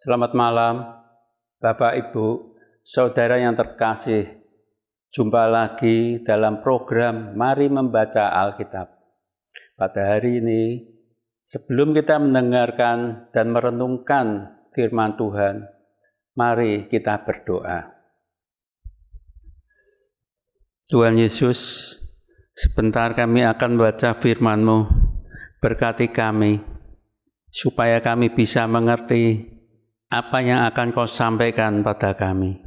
Selamat malam, Bapak, Ibu, saudara yang terkasih. Jumpa lagi dalam program Mari Membaca Alkitab. Pada hari ini, Sebelum kita mendengarkan dan merenungkan firman Tuhan, mari kita berdoa. Tuhan Yesus, sebentar kami akan baca firman-Mu. Berkati kami, supaya kami bisa mengerti apa yang akan kau sampaikan pada kami.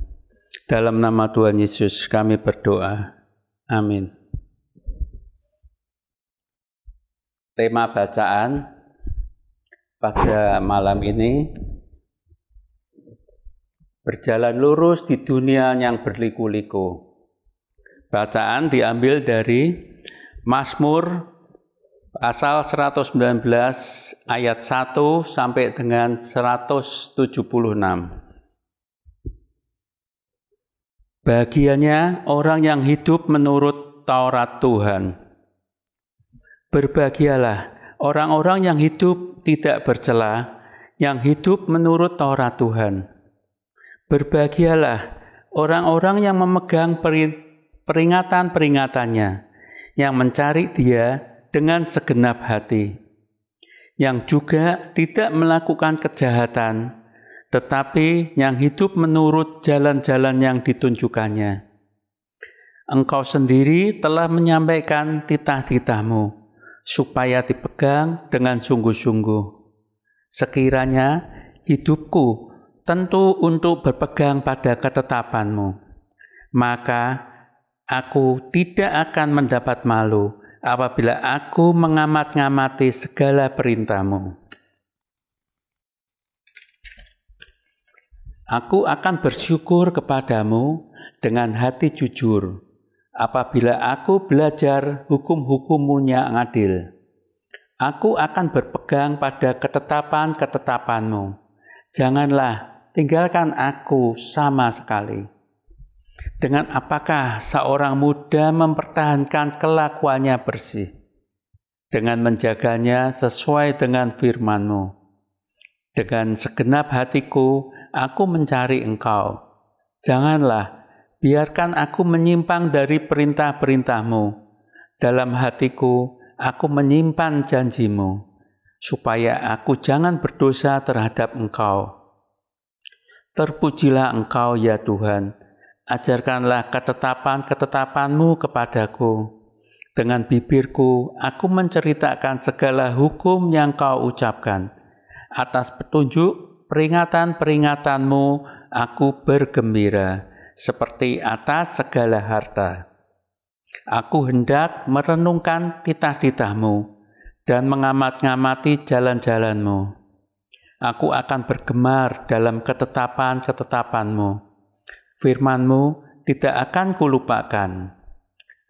Dalam nama Tuhan Yesus kami berdoa. Amin. tema bacaan pada malam ini berjalan lurus di dunia yang berliku-liku. Bacaan diambil dari Mazmur pasal 119 ayat 1 sampai dengan 176. Bagiannya orang yang hidup menurut Taurat Tuhan Berbahagialah orang-orang yang hidup tidak bercela, yang hidup menurut Taurat Tuhan. Berbahagialah orang-orang yang memegang peringatan-peringatannya, yang mencari Dia dengan segenap hati, yang juga tidak melakukan kejahatan, tetapi yang hidup menurut jalan-jalan yang ditunjukkannya. Engkau sendiri telah menyampaikan titah-titahmu supaya dipegang dengan sungguh-sungguh. Sekiranya hidupku tentu untuk berpegang pada ketetapanmu, maka aku tidak akan mendapat malu apabila aku mengamat-ngamati segala perintahmu. Aku akan bersyukur kepadamu dengan hati jujur apabila aku belajar hukum-hukummu yang adil. Aku akan berpegang pada ketetapan-ketetapanmu. Janganlah tinggalkan aku sama sekali. Dengan apakah seorang muda mempertahankan kelakuannya bersih? Dengan menjaganya sesuai dengan firmanmu. Dengan segenap hatiku, aku mencari engkau. Janganlah biarkan aku menyimpang dari perintah-perintahmu. Dalam hatiku, aku menyimpan janjimu, supaya aku jangan berdosa terhadap engkau. Terpujilah engkau ya Tuhan, ajarkanlah ketetapan-ketetapanmu kepadaku. Dengan bibirku, aku menceritakan segala hukum yang kau ucapkan. Atas petunjuk peringatan-peringatanmu, aku bergembira.' seperti atas segala harta. Aku hendak merenungkan titah-titahmu dan mengamat-ngamati jalan-jalanmu. Aku akan bergemar dalam ketetapan-ketetapanmu. Firmanmu tidak akan kulupakan.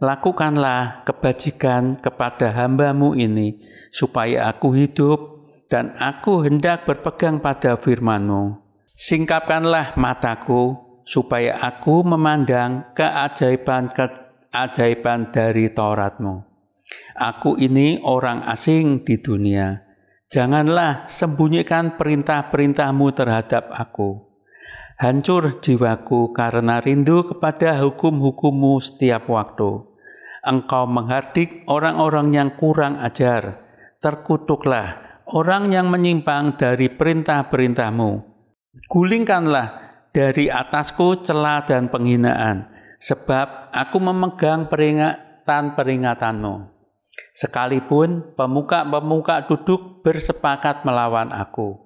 Lakukanlah kebajikan kepada hambamu ini, supaya aku hidup dan aku hendak berpegang pada firmanmu. Singkapkanlah mataku supaya aku memandang keajaiban keajaiban dari Tauratmu. Aku ini orang asing di dunia. Janganlah sembunyikan perintah-perintahmu terhadap aku. Hancur jiwaku karena rindu kepada hukum-hukummu setiap waktu. Engkau menghardik orang-orang yang kurang ajar. Terkutuklah orang yang menyimpang dari perintah-perintahmu. Gulingkanlah dari atasku celah dan penghinaan, sebab aku memegang peringatan-peringatanmu. Sekalipun pemuka-pemuka duduk bersepakat melawan aku.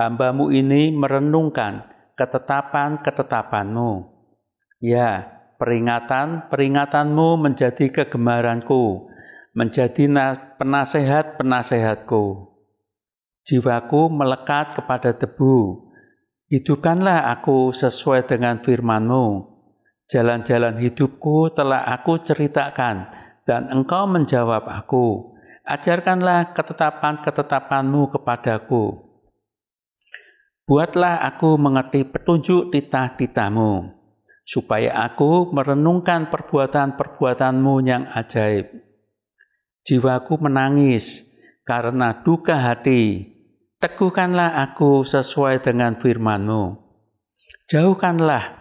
Hambamu ini merenungkan ketetapan-ketetapanmu. Ya, peringatan-peringatanmu menjadi kegemaranku, menjadi penasehat-penasehatku. Jiwaku melekat kepada debu, Hidupkanlah aku sesuai dengan firmanmu Jalan-jalan hidupku telah aku ceritakan, dan engkau menjawab aku. Ajarkanlah ketetapan-ketetapanmu kepadaku. Buatlah aku mengerti petunjuk titah-titahmu, supaya aku merenungkan perbuatan-perbuatanmu yang ajaib. Jiwaku menangis karena duka hati, Teguhkanlah aku sesuai dengan FirmanMu. Jauhkanlah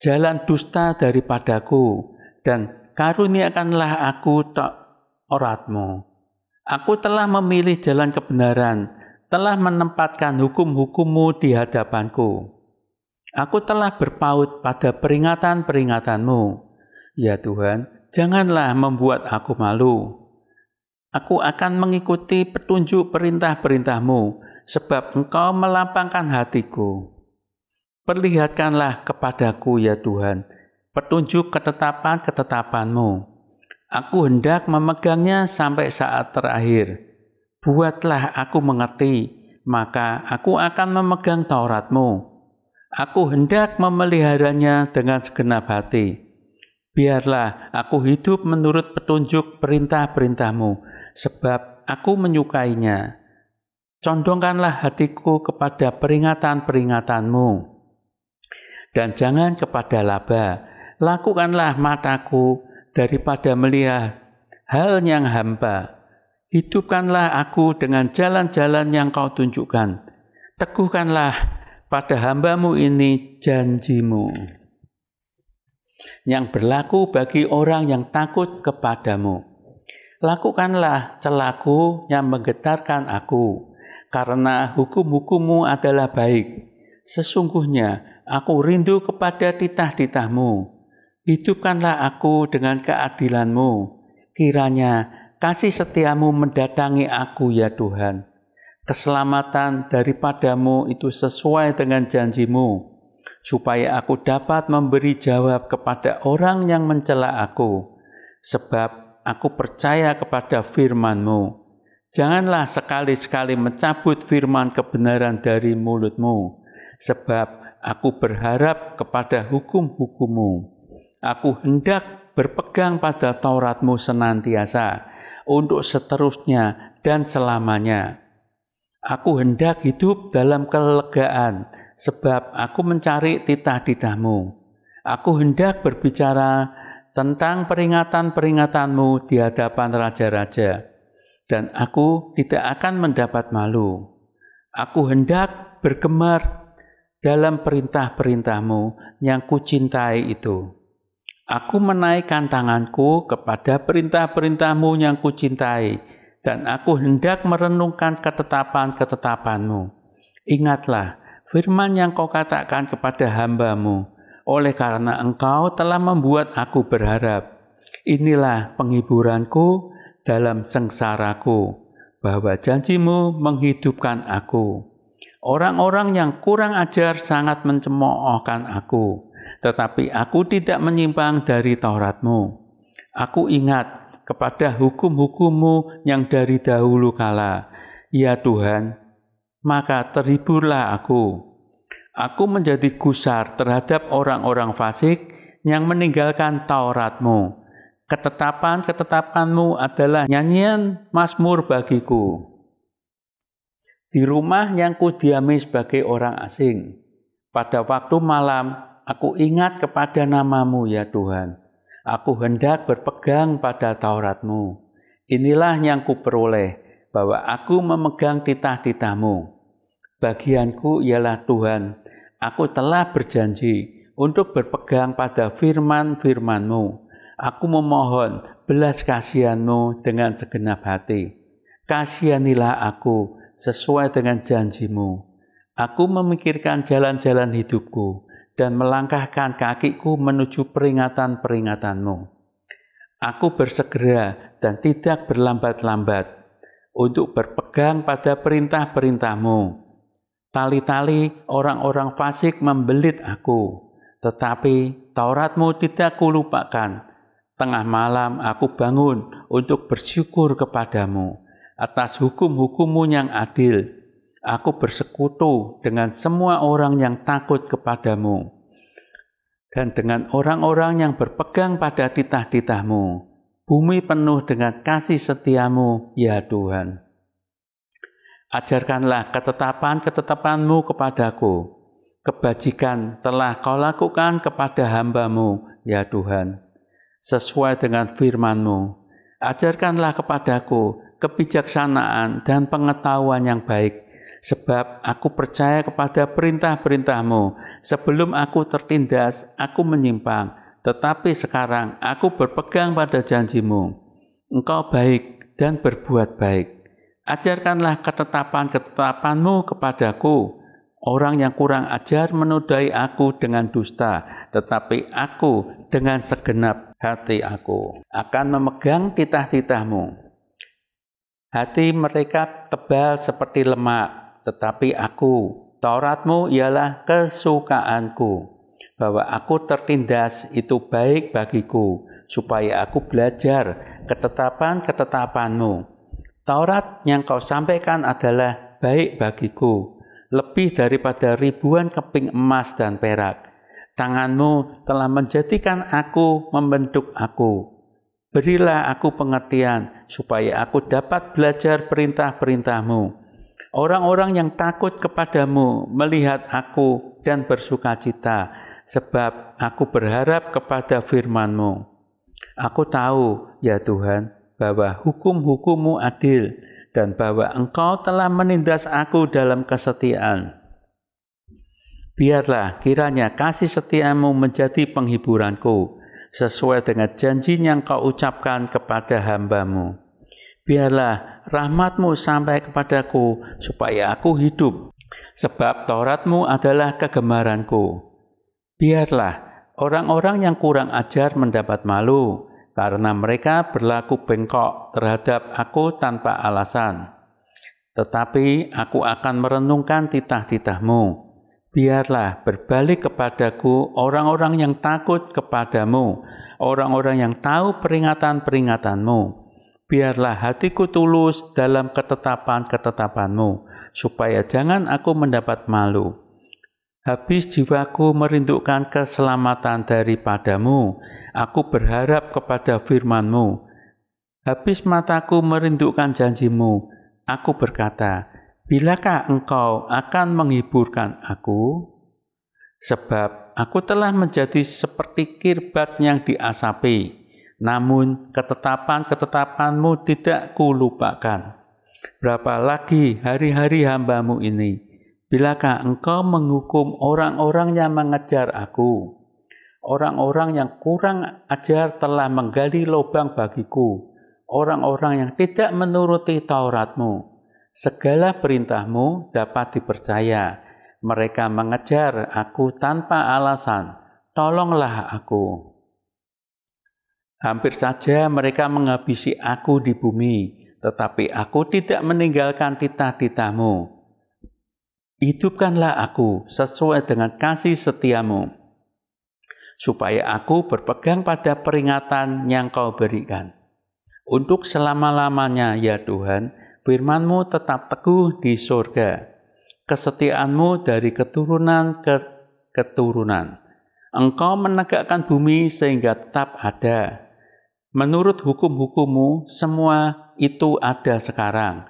jalan dusta daripadaku, dan karuniakanlah aku tak oratmu. Aku telah memilih jalan kebenaran, telah menempatkan hukum-hukummu di hadapanku. Aku telah berpaut pada peringatan-peringatanmu. Ya Tuhan, janganlah membuat aku malu Aku akan mengikuti petunjuk perintah-perintahmu, sebab engkau melapangkan hatiku. Perlihatkanlah kepadaku, ya Tuhan, petunjuk ketetapan-ketetapanmu. Aku hendak memegangnya sampai saat terakhir. Buatlah aku mengerti, maka aku akan memegang Tauratmu. Aku hendak memeliharanya dengan segenap hati. Biarlah aku hidup menurut petunjuk perintah-perintahmu, sebab aku menyukainya. Condongkanlah hatiku kepada peringatan-peringatanmu, dan jangan kepada laba. Lakukanlah mataku daripada melihat hal yang hamba. Hidupkanlah aku dengan jalan-jalan yang kau tunjukkan. Teguhkanlah pada hambamu ini janjimu yang berlaku bagi orang yang takut kepadamu lakukanlah celaku yang menggetarkan aku, karena hukum-hukummu adalah baik. Sesungguhnya aku rindu kepada titah-titahmu. Hidupkanlah aku dengan keadilanmu. Kiranya kasih setiamu mendatangi aku ya Tuhan. Keselamatan daripadamu itu sesuai dengan janjimu, supaya aku dapat memberi jawab kepada orang yang mencela aku. Sebab aku percaya kepada firman-Mu. Janganlah sekali-sekali mencabut firman kebenaran dari mulutmu, sebab aku berharap kepada hukum-hukummu. Aku hendak berpegang pada Tauratmu senantiasa, untuk seterusnya dan selamanya. Aku hendak hidup dalam kelegaan, sebab aku mencari titah-titahmu. Aku hendak berbicara tentang peringatan-peringatanmu di hadapan raja-raja, dan aku tidak akan mendapat malu. Aku hendak bergemar dalam perintah-perintahmu yang kucintai itu. Aku menaikkan tanganku kepada perintah-perintahmu yang kucintai, dan aku hendak merenungkan ketetapan-ketetapanmu. Ingatlah firman yang kau katakan kepada hambamu, oleh karena engkau telah membuat aku berharap. Inilah penghiburanku dalam sengsaraku, bahwa janjimu menghidupkan aku. Orang-orang yang kurang ajar sangat mencemoohkan aku, tetapi aku tidak menyimpang dari Tauratmu. Aku ingat kepada hukum-hukummu yang dari dahulu kala. Ya Tuhan, maka terhiburlah aku Aku menjadi gusar terhadap orang-orang fasik yang meninggalkan Tauratmu. Ketetapan-ketetapanmu adalah nyanyian Masmur bagiku. Di rumah yang kudiami sebagai orang asing, pada waktu malam aku ingat kepada namamu ya Tuhan. Aku hendak berpegang pada Tauratmu. Inilah yang peroleh bahwa aku memegang titah-titahmu. Bagianku ialah Tuhan, Aku telah berjanji untuk berpegang pada firman-firmanmu. Aku memohon belas kasihanmu dengan segenap hati. Kasihanilah aku sesuai dengan janjimu. Aku memikirkan jalan-jalan hidupku dan melangkahkan kakiku menuju peringatan-peringatanmu. Aku bersegera dan tidak berlambat-lambat untuk berpegang pada perintah-perintahmu Tali-tali orang-orang fasik membelit aku, tetapi Tauratmu tidak kulupakan. Tengah malam aku bangun untuk bersyukur kepadamu atas hukum-hukummu yang adil. Aku bersekutu dengan semua orang yang takut kepadamu dan dengan orang-orang yang berpegang pada titah-titahmu. Bumi penuh dengan kasih setiamu, ya Tuhan. Ajarkanlah ketetapan-ketetapanmu kepadaku. Kebajikan telah kau lakukan kepada hambamu, ya Tuhan. Sesuai dengan firmanmu, ajarkanlah kepadaku kebijaksanaan dan pengetahuan yang baik, sebab aku percaya kepada perintah-perintahmu. Sebelum aku tertindas, aku menyimpang, tetapi sekarang aku berpegang pada janjimu. Engkau baik dan berbuat baik. Ajarkanlah ketetapan-ketetapanmu kepadaku. Orang yang kurang ajar menodai aku dengan dusta, tetapi aku dengan segenap hati aku akan memegang titah-titahmu. Hati mereka tebal seperti lemak, tetapi aku, Tauratmu ialah kesukaanku. Bahwa aku tertindas itu baik bagiku, supaya aku belajar ketetapan-ketetapanmu. Taurat yang kau sampaikan adalah baik bagiku, lebih daripada ribuan keping emas dan perak. Tanganmu telah menjadikan aku membentuk aku. Berilah aku pengertian, supaya aku dapat belajar perintah-perintahmu. Orang-orang yang takut kepadamu melihat aku dan bersuka cita, sebab aku berharap kepada firmanmu. Aku tahu, ya Tuhan, bahwa hukum-hukummu adil dan bahwa engkau telah menindas aku dalam kesetiaan. Biarlah kiranya kasih setiamu menjadi penghiburanku, sesuai dengan janji yang kau ucapkan kepada hambamu. Biarlah rahmatmu sampai kepadaku, supaya aku hidup, sebab Tauratmu adalah kegemaranku. Biarlah orang-orang yang kurang ajar mendapat malu, karena mereka berlaku bengkok terhadap aku tanpa alasan. Tetapi aku akan merenungkan titah-titahmu. Biarlah berbalik kepadaku orang-orang yang takut kepadamu, orang-orang yang tahu peringatan-peringatanmu. Biarlah hatiku tulus dalam ketetapan-ketetapanmu, supaya jangan aku mendapat malu.' Habis jiwaku merindukan keselamatan daripadamu, aku berharap kepada firmanmu. Habis mataku merindukan janjimu, aku berkata, Bilakah engkau akan menghiburkan aku? Sebab aku telah menjadi seperti kirbat yang diasapi, namun ketetapan-ketetapanmu tidak kulupakan. Berapa lagi hari-hari hambamu ini?' Bilakah engkau menghukum orang-orang yang mengejar aku? Orang-orang yang kurang ajar telah menggali lubang bagiku. Orang-orang yang tidak menuruti Tauratmu. Segala perintahmu dapat dipercaya. Mereka mengejar aku tanpa alasan. Tolonglah aku. Hampir saja mereka menghabisi aku di bumi, tetapi aku tidak meninggalkan titah-titahmu. Hidupkanlah aku sesuai dengan kasih setiamu, supaya aku berpegang pada peringatan yang kau berikan. Untuk selama-lamanya ya Tuhan, firmanmu tetap teguh di surga, kesetiaanmu dari keturunan ke keturunan. Engkau menegakkan bumi sehingga tetap ada. Menurut hukum-hukummu, semua itu ada sekarang.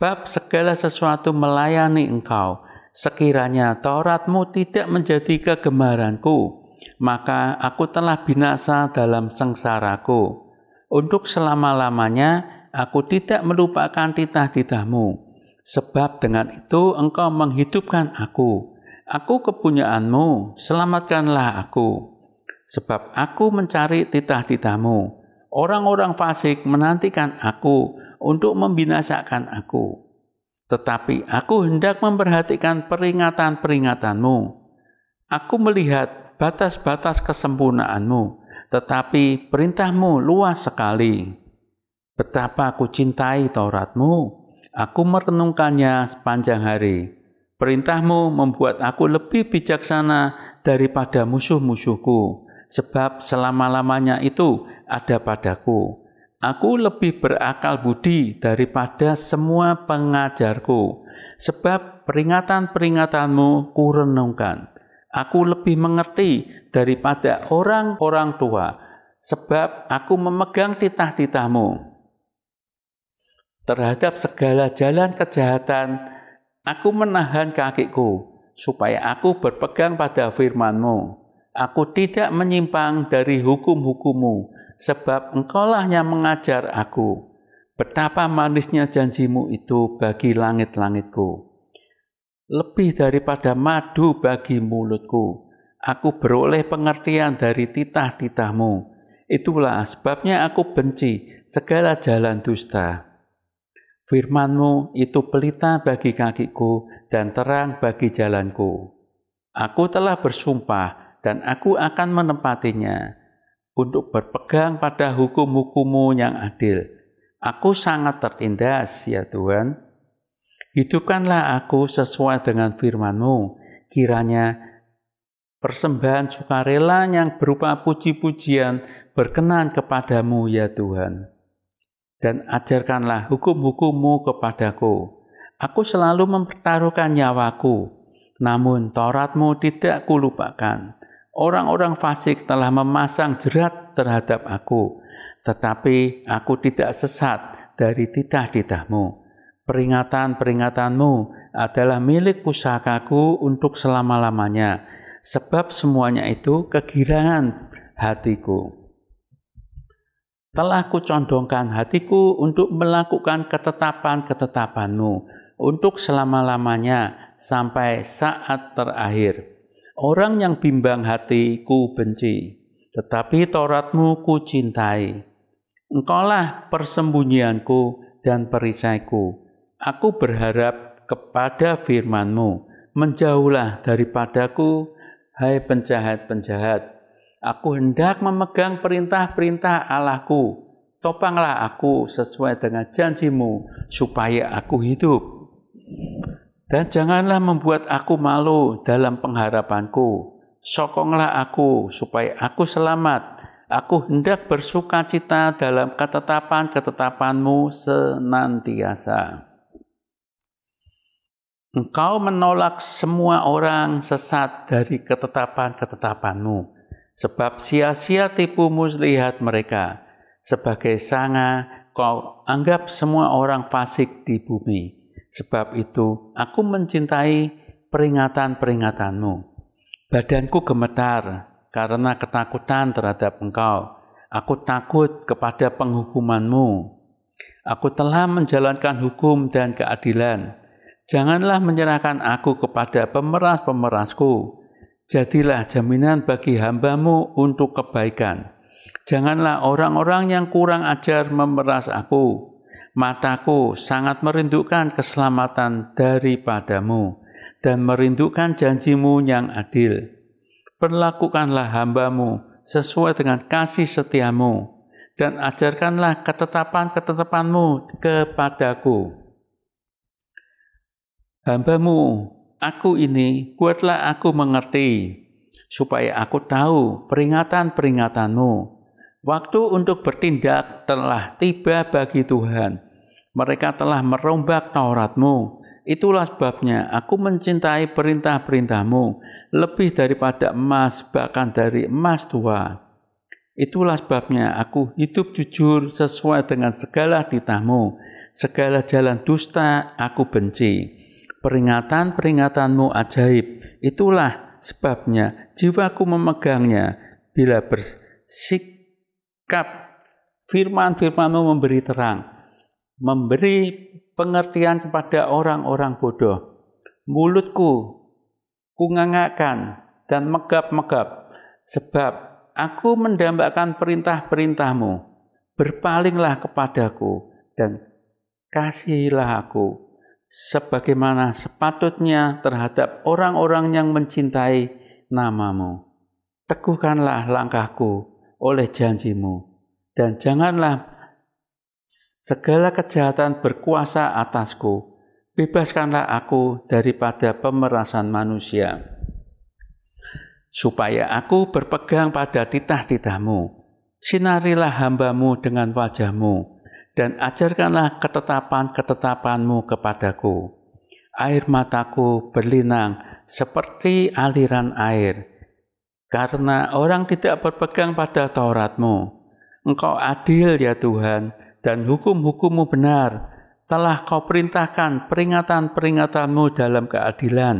Sebab segala sesuatu melayani engkau. Sekiranya Tauratmu tidak menjadi kegemaranku, maka aku telah binasa dalam sengsaraku. Untuk selama-lamanya aku tidak melupakan titah-titahmu, sebab dengan itu engkau menghidupkan aku. Aku kepunyaanmu, selamatkanlah aku. Sebab aku mencari titah-titahmu. Orang-orang fasik menantikan aku, untuk membinasakan aku. Tetapi aku hendak memperhatikan peringatan-peringatanmu. Aku melihat batas-batas kesempurnaanmu, tetapi perintahmu luas sekali. Betapa aku cintai Tauratmu, aku merenungkannya sepanjang hari. Perintahmu membuat aku lebih bijaksana daripada musuh-musuhku, sebab selama-lamanya itu ada padaku Aku lebih berakal budi daripada semua pengajarku, sebab peringatan-peringatanmu kurenungkan. Aku lebih mengerti daripada orang-orang tua, sebab aku memegang titah-titahmu. Terhadap segala jalan kejahatan, aku menahan kakiku, supaya aku berpegang pada firmanmu. Aku tidak menyimpang dari hukum-hukummu, sebab engkaulah yang mengajar aku. Betapa manisnya janjimu itu bagi langit-langitku. Lebih daripada madu bagi mulutku. Aku beroleh pengertian dari titah-titahmu. Itulah sebabnya aku benci segala jalan dusta. Firmanmu itu pelita bagi kakiku dan terang bagi jalanku. Aku telah bersumpah dan aku akan menempatinya untuk berpegang pada hukum-hukumu yang adil. Aku sangat tertindas, ya Tuhan. Hidupkanlah aku sesuai dengan firman-Mu, kiranya persembahan sukarela yang berupa puji-pujian berkenan kepadamu, ya Tuhan. Dan ajarkanlah hukum-hukummu kepadaku. Aku selalu mempertaruhkan nyawaku, namun Toratmu tidak kulupakan. Orang-orang fasik telah memasang jerat terhadap aku, tetapi aku tidak sesat dari titah-titahmu. Peringatan-peringatanmu adalah milik pusakaku untuk selama-lamanya, sebab semuanya itu kegirangan hatiku. Telah kucondongkan hatiku untuk melakukan ketetapan-ketetapanmu untuk selama-lamanya sampai saat terakhir. Orang yang bimbang hatiku benci, tetapi Tauratmu ku cintai. Engkaulah persembunyianku dan perisaiku. Aku berharap kepada firmanmu. Menjauhlah daripadaku, hai penjahat-penjahat. Aku hendak memegang perintah-perintah Allahku. Topanglah aku sesuai dengan janjimu, supaya aku hidup. Dan janganlah membuat aku malu dalam pengharapanku. Sokonglah aku supaya aku selamat. Aku hendak bersuka cita dalam ketetapan-ketetapanmu senantiasa. Engkau menolak semua orang sesat dari ketetapan-ketetapanmu, sebab sia-sia tipu muslihat mereka. Sebagai sanga, kau anggap semua orang fasik di bumi Sebab itu aku mencintai peringatan-peringatanmu. Badanku gemetar karena ketakutan terhadap engkau. Aku takut kepada penghukumanmu. Aku telah menjalankan hukum dan keadilan. Janganlah menyerahkan aku kepada pemeras-pemerasku. Jadilah jaminan bagi hambamu untuk kebaikan. Janganlah orang-orang yang kurang ajar memeras aku mataku sangat merindukan keselamatan daripadamu dan merindukan janjimu yang adil. Perlakukanlah hambamu sesuai dengan kasih setiamu dan ajarkanlah ketetapan-ketetapanmu kepadaku. Hambamu, aku ini, buatlah aku mengerti, supaya aku tahu peringatan-peringatanmu Waktu untuk bertindak telah tiba bagi Tuhan. Mereka telah merombak Tauratmu. Itulah sebabnya aku mencintai perintah-perintahmu lebih daripada emas, bahkan dari emas tua. Itulah sebabnya aku hidup jujur sesuai dengan segala titahmu. Segala jalan dusta aku benci. Peringatan-peringatanmu ajaib. Itulah sebabnya jiwaku memegangnya bila bersik sikap firman-firmanmu memberi terang, memberi pengertian kepada orang-orang bodoh. Mulutku kungangakan dan megap-megap, sebab aku mendambakan perintah-perintahmu. Berpalinglah kepadaku dan kasihilah aku, sebagaimana sepatutnya terhadap orang-orang yang mencintai namamu. Teguhkanlah langkahku oleh janjimu. Dan janganlah segala kejahatan berkuasa atasku. Bebaskanlah aku daripada pemerasan manusia. Supaya aku berpegang pada titah-titahmu. Sinarilah hambamu dengan wajahmu, dan ajarkanlah ketetapan-ketetapanmu kepadaku. Air mataku berlinang seperti aliran air, karena orang tidak berpegang pada Tauratmu. Engkau adil ya Tuhan, dan hukum-hukummu benar. Telah kau perintahkan peringatan-peringatanmu dalam keadilan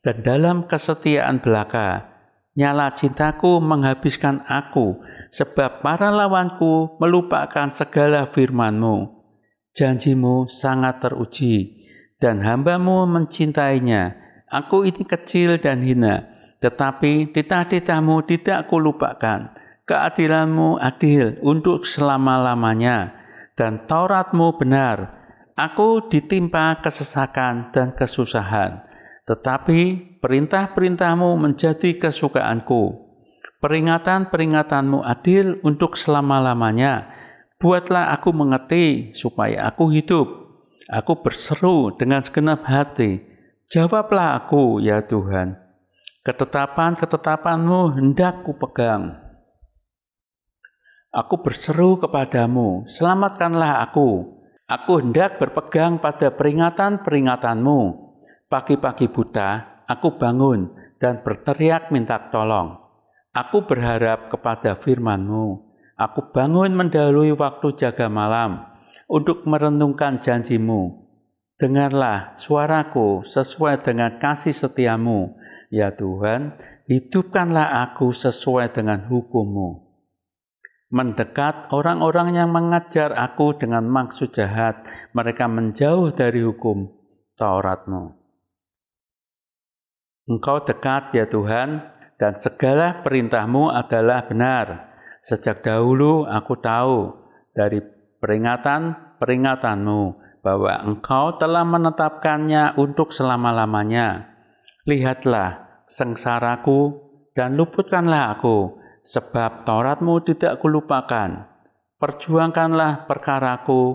dan dalam kesetiaan belaka. Nyala cintaku menghabiskan aku, sebab para lawanku melupakan segala firmanmu. Janjimu sangat teruji, dan hambamu mencintainya. Aku ini kecil dan hina, tetapi titah-titahmu tidak kulupakan. Keadilanmu adil untuk selama-lamanya. Dan Tauratmu benar. Aku ditimpa kesesakan dan kesusahan. Tetapi perintah-perintahmu menjadi kesukaanku. Peringatan-peringatanmu adil untuk selama-lamanya. Buatlah aku mengerti supaya aku hidup. Aku berseru dengan segenap hati. Jawablah aku, ya Tuhan, Ketetapan-ketetapanmu hendak kupegang. Aku berseru kepadamu, selamatkanlah aku. Aku hendak berpegang pada peringatan-peringatanmu. Pagi-pagi buta, aku bangun dan berteriak minta tolong. Aku berharap kepada firmanmu. Aku bangun mendahului waktu jaga malam untuk merenungkan janjimu. Dengarlah suaraku sesuai dengan kasih setiamu Ya Tuhan, hidupkanlah aku sesuai dengan hukummu. Mendekat orang-orang yang mengajar aku dengan maksud jahat, mereka menjauh dari hukum Tauratmu. Engkau dekat ya Tuhan, dan segala perintahmu adalah benar. Sejak dahulu aku tahu dari peringatan-peringatanmu bahwa engkau telah menetapkannya untuk selama-lamanya Lihatlah sengsaraku dan luputkanlah aku, sebab Tauratmu tidak kulupakan. Perjuangkanlah perkaraku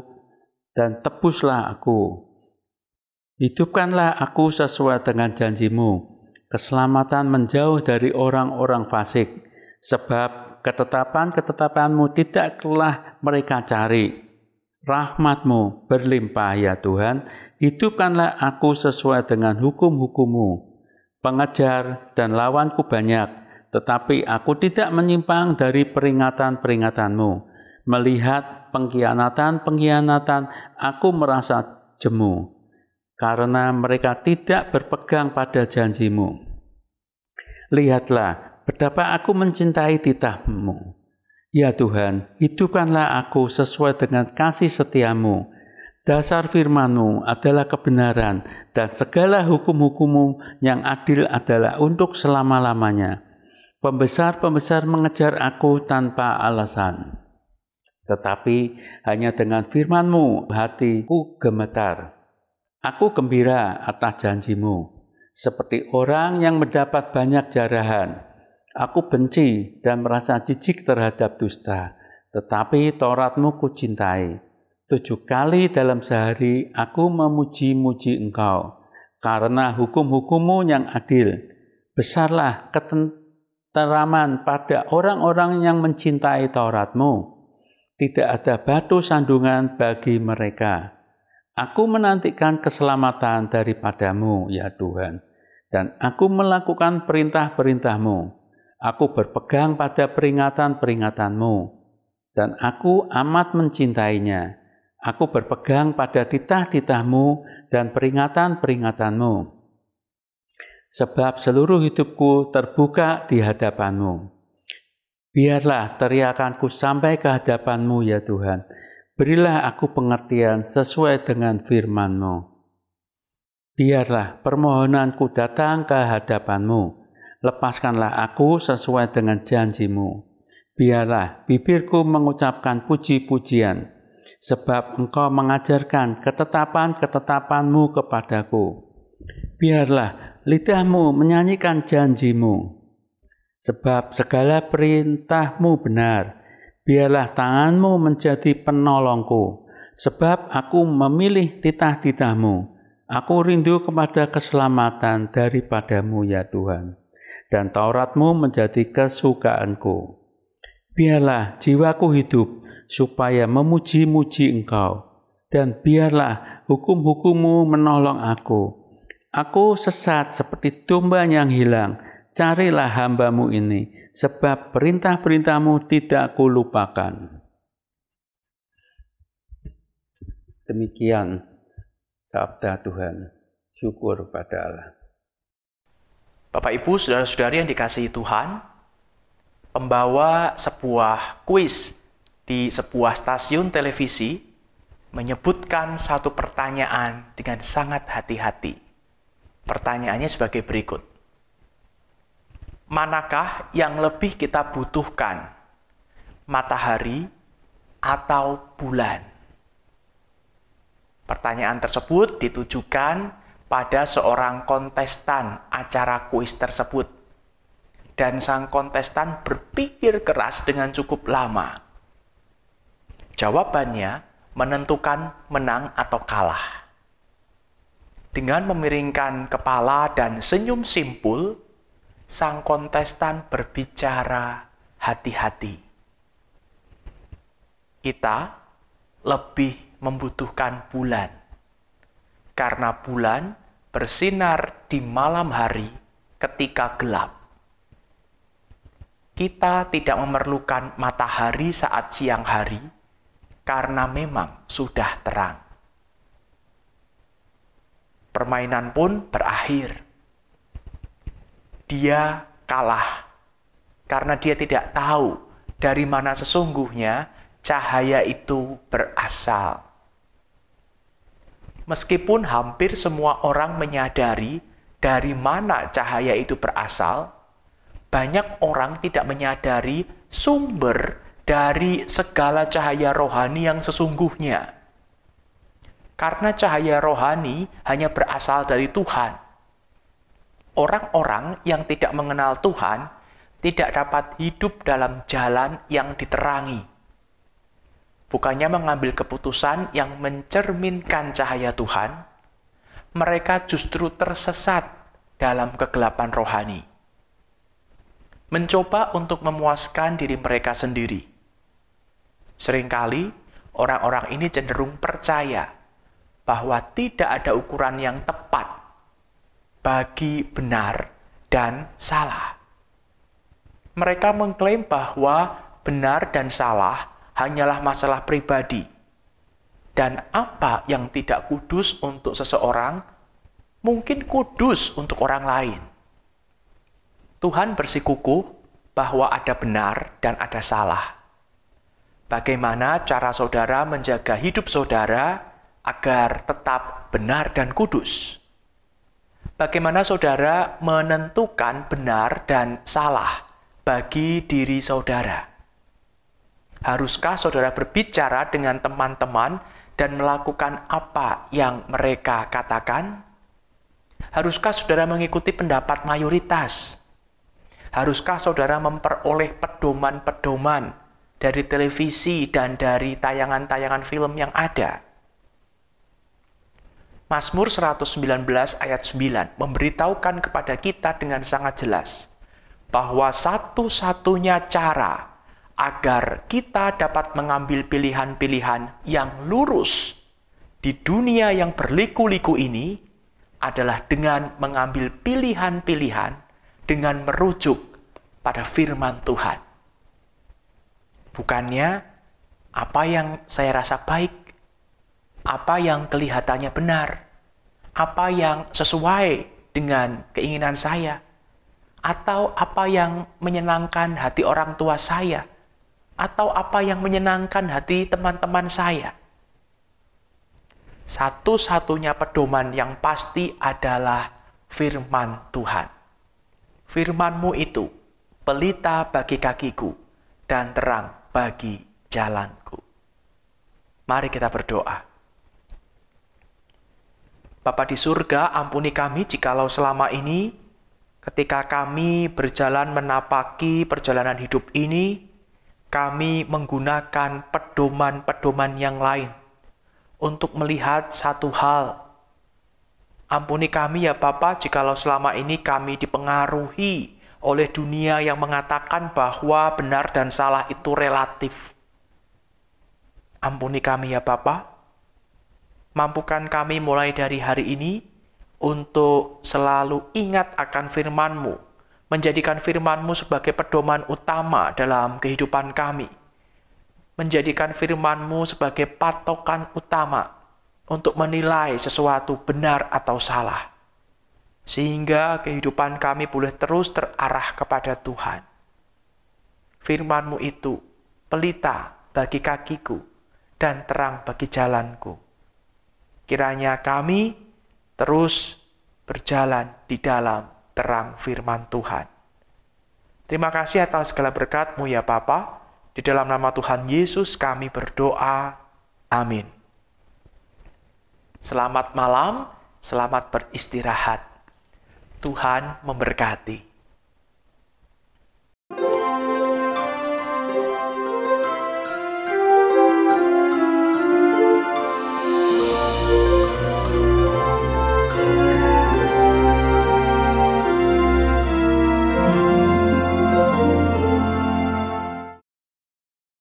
dan tebuslah aku. Hidupkanlah aku sesuai dengan janjimu. Keselamatan menjauh dari orang-orang fasik, sebab ketetapan-ketetapanmu tidak telah mereka cari. Rahmatmu berlimpah ya Tuhan, hidupkanlah aku sesuai dengan hukum-hukummu pengejar, dan lawanku banyak, tetapi aku tidak menyimpang dari peringatan-peringatanmu. Melihat pengkhianatan-pengkhianatan, aku merasa jemu, karena mereka tidak berpegang pada janjimu. Lihatlah, betapa aku mencintai titahmu. Ya Tuhan, hidupkanlah aku sesuai dengan kasih setiamu, Dasar firmanmu adalah kebenaran, dan segala hukum-hukummu yang adil adalah untuk selama-lamanya. Pembesar-pembesar mengejar aku tanpa alasan. Tetapi hanya dengan firmanmu hatiku gemetar. Aku gembira atas janjimu, seperti orang yang mendapat banyak jarahan. Aku benci dan merasa jijik terhadap dusta, tetapi Tauratmu kucintai. cintai Tujuh kali dalam sehari aku memuji-muji engkau, karena hukum-hukummu yang adil. Besarlah ketenteraman pada orang-orang yang mencintai Tauratmu. Tidak ada batu sandungan bagi mereka. Aku menantikan keselamatan daripadamu, ya Tuhan, dan aku melakukan perintah-perintahmu. Aku berpegang pada peringatan-peringatanmu, dan aku amat mencintainya Aku berpegang pada titah-titahmu dan peringatan-peringatanmu. Sebab seluruh hidupku terbuka di hadapanmu. Biarlah teriakanku sampai ke hadapanmu ya Tuhan. Berilah aku pengertian sesuai dengan firmanmu. Biarlah permohonanku datang ke hadapanmu. Lepaskanlah aku sesuai dengan janjimu. Biarlah bibirku mengucapkan puji-pujian sebab engkau mengajarkan ketetapan-ketetapanmu kepadaku. Biarlah lidahmu menyanyikan janjimu, sebab segala perintahmu benar. Biarlah tanganmu menjadi penolongku, sebab aku memilih titah-titahmu. Aku rindu kepada keselamatan daripadamu ya Tuhan, dan Tauratmu menjadi kesukaanku. Biarlah jiwaku hidup, supaya memuji-muji engkau, dan biarlah hukum-hukummu menolong aku. Aku sesat seperti domba yang hilang, carilah hambamu ini, sebab perintah-perintahmu tidak kulupakan. Demikian sabda Tuhan. Syukur pada Allah. Bapak Ibu, saudara-saudari yang dikasihi Tuhan, pembawa sebuah kuis di sebuah stasiun televisi menyebutkan satu pertanyaan dengan sangat hati-hati. Pertanyaannya sebagai berikut. Manakah yang lebih kita butuhkan? Matahari atau bulan? Pertanyaan tersebut ditujukan pada seorang kontestan acara kuis tersebut dan sang kontestan berpikir keras dengan cukup lama. Jawabannya menentukan menang atau kalah. Dengan memiringkan kepala dan senyum simpul, sang kontestan berbicara hati-hati. Kita lebih membutuhkan bulan, karena bulan bersinar di malam hari ketika gelap kita tidak memerlukan matahari saat siang hari karena memang sudah terang. Permainan pun berakhir. Dia kalah karena dia tidak tahu dari mana sesungguhnya cahaya itu berasal. Meskipun hampir semua orang menyadari dari mana cahaya itu berasal, banyak orang tidak menyadari sumber dari segala cahaya rohani yang sesungguhnya. Karena cahaya rohani hanya berasal dari Tuhan. Orang-orang yang tidak mengenal Tuhan tidak dapat hidup dalam jalan yang diterangi. Bukannya mengambil keputusan yang mencerminkan cahaya Tuhan, mereka justru tersesat dalam kegelapan rohani mencoba untuk memuaskan diri mereka sendiri. Seringkali orang-orang ini cenderung percaya bahwa tidak ada ukuran yang tepat bagi benar dan salah. Mereka mengklaim bahwa benar dan salah hanyalah masalah pribadi, dan apa yang tidak kudus untuk seseorang mungkin kudus untuk orang lain. Tuhan bersikuku bahwa ada benar dan ada salah. Bagaimana cara saudara menjaga hidup saudara agar tetap benar dan kudus? Bagaimana saudara menentukan benar dan salah bagi diri saudara? Haruskah saudara berbicara dengan teman-teman dan melakukan apa yang mereka katakan? Haruskah saudara mengikuti pendapat mayoritas? Haruskah saudara memperoleh pedoman-pedoman dari televisi dan dari tayangan-tayangan film yang ada? Mazmur 119 ayat 9 memberitahukan kepada kita dengan sangat jelas bahwa satu-satunya cara agar kita dapat mengambil pilihan-pilihan yang lurus di dunia yang berliku-liku ini adalah dengan mengambil pilihan-pilihan dengan merujuk pada firman Tuhan. Bukannya apa yang saya rasa baik, apa yang kelihatannya benar, apa yang sesuai dengan keinginan saya, atau apa yang menyenangkan hati orang tua saya, atau apa yang menyenangkan hati teman-teman saya. Satu-satunya pedoman yang pasti adalah firman Tuhan. Firmanmu itu pelita bagi kakiku, dan terang bagi jalanku. Mari kita berdoa. Bapa di surga, ampuni kami jikalau selama ini ketika kami berjalan menapaki perjalanan hidup ini, kami menggunakan pedoman-pedoman yang lain untuk melihat satu hal. Ampuni kami ya Bapa jikalau selama ini kami dipengaruhi oleh dunia yang mengatakan bahwa benar dan salah itu relatif. Ampuni kami ya Bapa. Mampukan kami mulai dari hari ini untuk selalu ingat akan firman-Mu, menjadikan firman-Mu sebagai pedoman utama dalam kehidupan kami. Menjadikan firman-Mu sebagai patokan utama untuk menilai sesuatu benar atau salah sehingga kehidupan kami boleh terus terarah kepada Tuhan. Firmanmu itu pelita bagi kakiku dan terang bagi jalanku. Kiranya kami terus berjalan di dalam terang firman Tuhan. Terima kasih atas segala berkatmu ya Bapa. Di dalam nama Tuhan Yesus kami berdoa. Amin. Selamat malam, selamat beristirahat. Tuhan memberkati.